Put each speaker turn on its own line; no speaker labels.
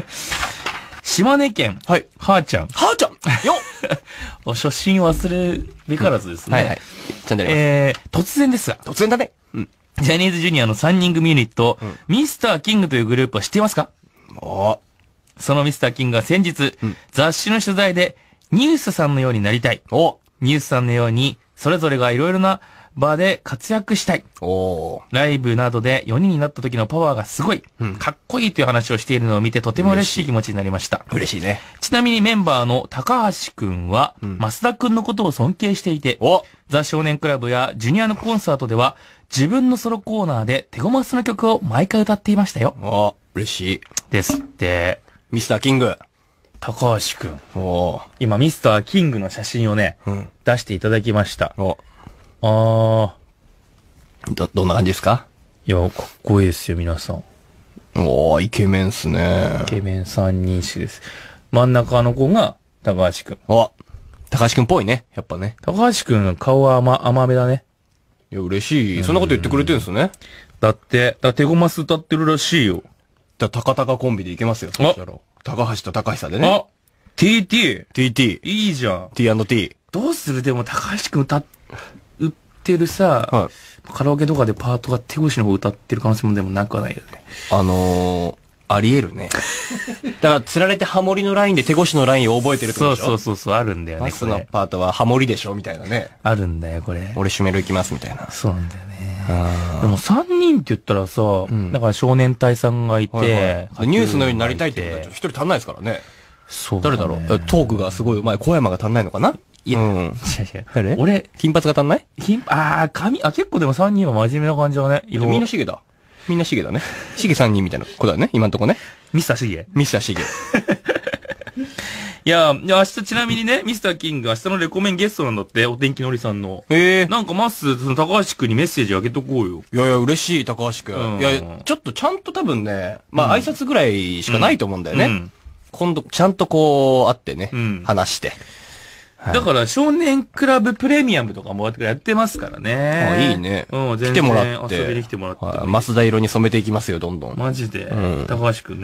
島根県、はい、はーちゃん。はーちゃんよ お初心忘れべからずですね。はいはい。チャンネルえー、突然ですが。突然だね。うん。ジャニーズジュニアの3人組ユニット、うん、ミスターキングというグループは知っていますかおそのミスターキングが先日、うん、雑誌の取材で、ニュースさんのようになりたい。おニュースさんのように、それぞれがいろいろな場で活躍したい。ライブなどで4人になった時のパワーがすごい、うん、かっこいいという話をしているのを見てとても嬉しい気持ちになりました。嬉しいね。ちなみにメンバーの高橋くんは、うん、増田くんのことを尊敬していて、ザ少年クラブやジュニアのコンサートでは、自分のソロコーナーで手ごますの曲を毎回歌っていましたよ。あ、嬉しい。ですって。ミスターキング。高橋くん。今、ミスターキングの写真をね、うん、出していただきました。ああ。ど、どんな感じですかいや、かっこいいですよ、皆さん。おー、イケメンっすねイ。ケメン三人衆です。真ん中の子が高橋くん。お、高橋くんっぽいね。やっぱね。高橋くん、顔は甘、甘めだね。いや、嬉しい。そんなこと言ってくれてるんですね。だって、だって手ごます歌ってるらしいよ。じゃ高高コンビでいけますよ。そしたら。高橋と高久でね。あ !TT! TT、いいじゃん。T&T。どうするでも高橋くん歌っってるさ、はい、カラオケとかでパートが手越の方歌ってる可能性もでもなくはないよね。あのー、あり得るね。だから、釣られてハモリのラインで手越しのラインを覚えてるってことでしょそうそうそう、あるんだよね。そのパートはハモリでしょみたいなね。あるんだよ、これ。俺シュメル行きますみたいな。そうなんだよね。でも3人って言ったらさ、うん、だから少年隊さんがいて、はいはい、ニュースのようになりたいって一人足んないですからね。そう、ね、誰だろうトークがすごいうまい小山が足んないのかないや、うん。誰俺、金髪が足んない金、ああ、髪、あ、結構でも3人は真面目な感じだね。みんなシゲだ。みんなシゲだね。シゲ3人みたいな子だね、今んとこね。ミスターシゲ。ミスターシゲ。いや、明日ちなみにね、ミスターキング、明日のレコメンゲストなんだって、お天気のりさんの。ええー、なんかまっす、その高橋くんにメッセージあげとこうよ。いやいや、嬉しい、高橋くん。いや、ちょっとちゃんと多分ね、まあ、挨拶ぐらいしかないと思うんだよね。うん、今度、ちゃんとこう、会ってね、うん、話して。だから少年クラブプレミアムとかもやってますからね。あいいね。うん、全然来てもらって。遊びに来てもらって、はい、増田色に染めていきますよ、どんどん。マジで。うん、高橋くん、ね